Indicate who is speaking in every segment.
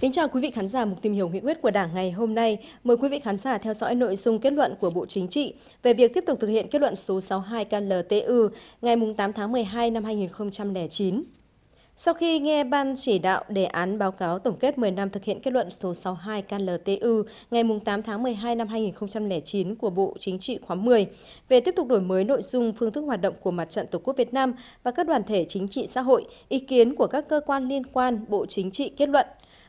Speaker 1: Kính chào quý vị khán giả mục tìm hiểu nghị quyết của Đảng ngày hôm nay. Mời quý vị khán giả theo dõi nội dung kết luận của Bộ Chính trị về việc tiếp tục thực hiện kết luận số 62 KLTU ngày 8 tháng 12 năm 2009. Sau khi nghe Ban chỉ đạo đề án báo cáo tổng kết 10 năm thực hiện kết luận số 62 KLTU ngày 8 tháng 12 năm 2009 của Bộ Chính trị khóa 10 về tiếp tục đổi mới nội dung phương thức hoạt động của Mặt trận Tổ quốc Việt Nam và các đoàn thể chính trị xã hội, ý kiến của các cơ quan liên quan Bộ Chính trị kết luận.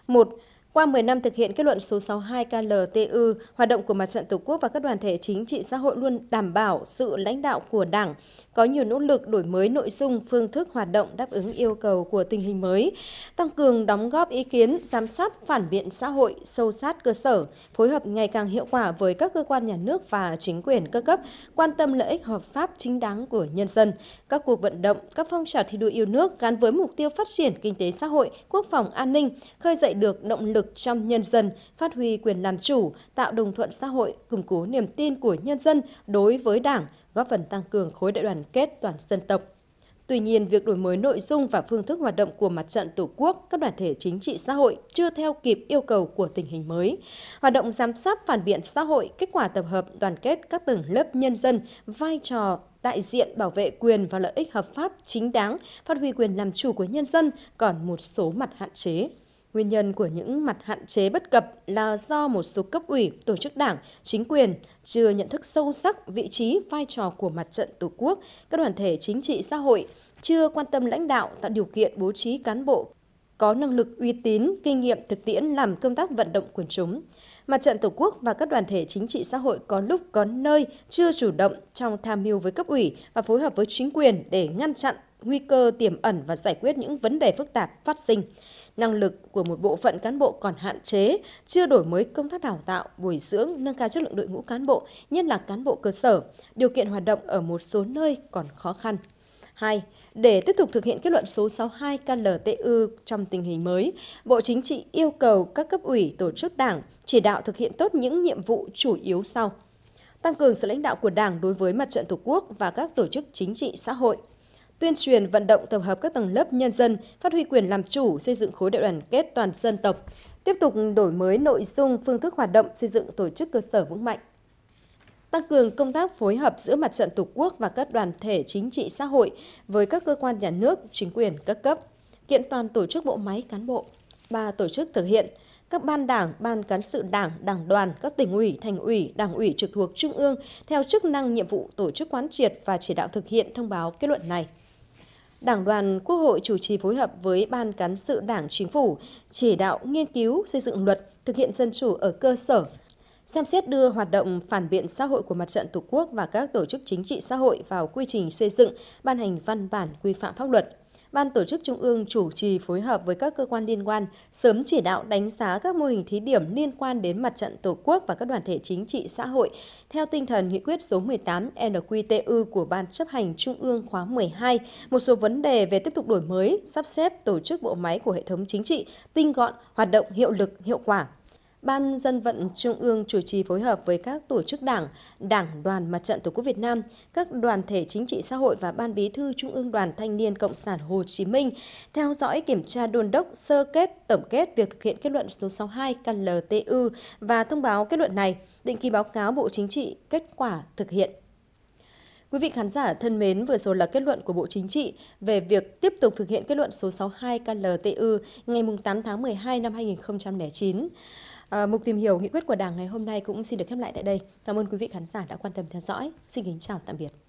Speaker 1: 1. Qua 10 năm thực hiện kết luận số 62 KLTU, hoạt động của Mặt trận Tổ quốc và các đoàn thể chính trị xã hội luôn đảm bảo sự lãnh đạo của Đảng, có nhiều nỗ lực đổi mới nội dung, phương thức hoạt động đáp ứng yêu cầu của tình hình mới, tăng cường đóng góp ý kiến, giám sát, phản biện xã hội sâu sát cơ sở, phối hợp ngày càng hiệu quả với các cơ quan nhà nước và chính quyền các cấp, quan tâm lợi ích hợp pháp chính đáng của nhân dân, các cuộc vận động, các phong trào thi đua yêu nước gắn với mục tiêu phát triển kinh tế xã hội, quốc phòng an ninh, khơi dậy được động lực thực trong nhân dân, phát huy quyền làm chủ, tạo đồng thuận xã hội, củng cố niềm tin của nhân dân đối với Đảng, góp phần tăng cường khối đại đoàn kết toàn dân tộc. Tuy nhiên, việc đổi mới nội dung và phương thức hoạt động của mặt trận Tổ quốc, các đoàn thể chính trị xã hội chưa theo kịp yêu cầu của tình hình mới. Hoạt động giám sát phản biện xã hội, kết quả tập hợp đoàn kết các tầng lớp nhân dân, vai trò đại diện bảo vệ quyền và lợi ích hợp pháp chính đáng, phát huy quyền làm chủ của nhân dân còn một số mặt hạn chế. Nguyên nhân của những mặt hạn chế bất cập là do một số cấp ủy, tổ chức đảng, chính quyền chưa nhận thức sâu sắc vị trí, vai trò của mặt trận Tổ quốc, các đoàn thể chính trị xã hội, chưa quan tâm lãnh đạo tạo điều kiện bố trí cán bộ có năng lực uy tín, kinh nghiệm thực tiễn làm công tác vận động quần chúng. Mặt trận Tổ quốc và các đoàn thể chính trị xã hội có lúc có nơi chưa chủ động trong tham mưu với cấp ủy và phối hợp với chính quyền để ngăn chặn nguy cơ tiềm ẩn và giải quyết những vấn đề phức tạp phát sinh. Năng lực của một bộ phận cán bộ còn hạn chế, chưa đổi mới công tác đào tạo, bồi dưỡng, nâng cao chất lượng đội ngũ cán bộ, nhất là cán bộ cơ sở. Điều kiện hoạt động ở một số nơi còn khó khăn. 2 để tiếp tục thực hiện kết luận số 62 KLTU trong tình hình mới, Bộ Chính trị yêu cầu các cấp ủy tổ chức đảng chỉ đạo thực hiện tốt những nhiệm vụ chủ yếu sau. Tăng cường sự lãnh đạo của Đảng đối với mặt trận Tổ quốc và các tổ chức chính trị xã hội tuyên truyền vận động tập hợp các tầng lớp nhân dân phát huy quyền làm chủ xây dựng khối đại đoàn kết toàn dân tộc tiếp tục đổi mới nội dung phương thức hoạt động xây dựng tổ chức cơ sở vững mạnh tăng cường công tác phối hợp giữa mặt trận Tổ quốc và các đoàn thể chính trị xã hội với các cơ quan nhà nước, chính quyền các cấp, kiện toàn tổ chức bộ máy cán bộ, ba tổ chức thực hiện các ban đảng, ban cán sự đảng, đảng đoàn, các tỉnh ủy, thành ủy, đảng ủy trực thuộc trung ương theo chức năng nhiệm vụ tổ chức quán triệt và chỉ đạo thực hiện thông báo kết luận này. Đảng đoàn Quốc hội chủ trì phối hợp với Ban cán sự Đảng Chính phủ chỉ đạo nghiên cứu xây dựng luật thực hiện dân chủ ở cơ sở, xem xét đưa hoạt động phản biện xã hội của mặt trận Tổ quốc và các tổ chức chính trị xã hội vào quy trình xây dựng, ban hành văn bản quy phạm pháp luật. Ban tổ chức Trung ương chủ trì phối hợp với các cơ quan liên quan sớm chỉ đạo đánh giá các mô hình thí điểm liên quan đến mặt trận Tổ quốc và các đoàn thể chính trị xã hội theo tinh thần nghị quyết số 18 NQTU của Ban chấp hành Trung ương khóa 12, một số vấn đề về tiếp tục đổi mới, sắp xếp tổ chức bộ máy của hệ thống chính trị, tinh gọn, hoạt động hiệu lực, hiệu quả Ban dân vận Trung ương chủ trì phối hợp với các tổ chức đảng, đảng đoàn mặt trận Tổ quốc Việt Nam, các đoàn thể chính trị xã hội và Ban bí thư Trung ương Đoàn Thanh niên Cộng sản Hồ Chí Minh theo dõi kiểm tra đôn đốc sơ kết tổng kết việc thực hiện kết luận số 62 KLTU và thông báo kết luận này, định kỳ báo cáo Bộ Chính trị kết quả thực hiện Quý vị khán giả thân mến, vừa rồi là kết luận của Bộ Chính trị về việc tiếp tục thực hiện kết luận số 62 KLTU ngày 8 tháng 12 năm 2009. Ờ, mục tìm hiểu nghị quyết của Đảng ngày hôm nay cũng xin được khép lại tại đây. Cảm ơn quý vị khán giả đã quan tâm theo dõi. Xin kính chào tạm biệt.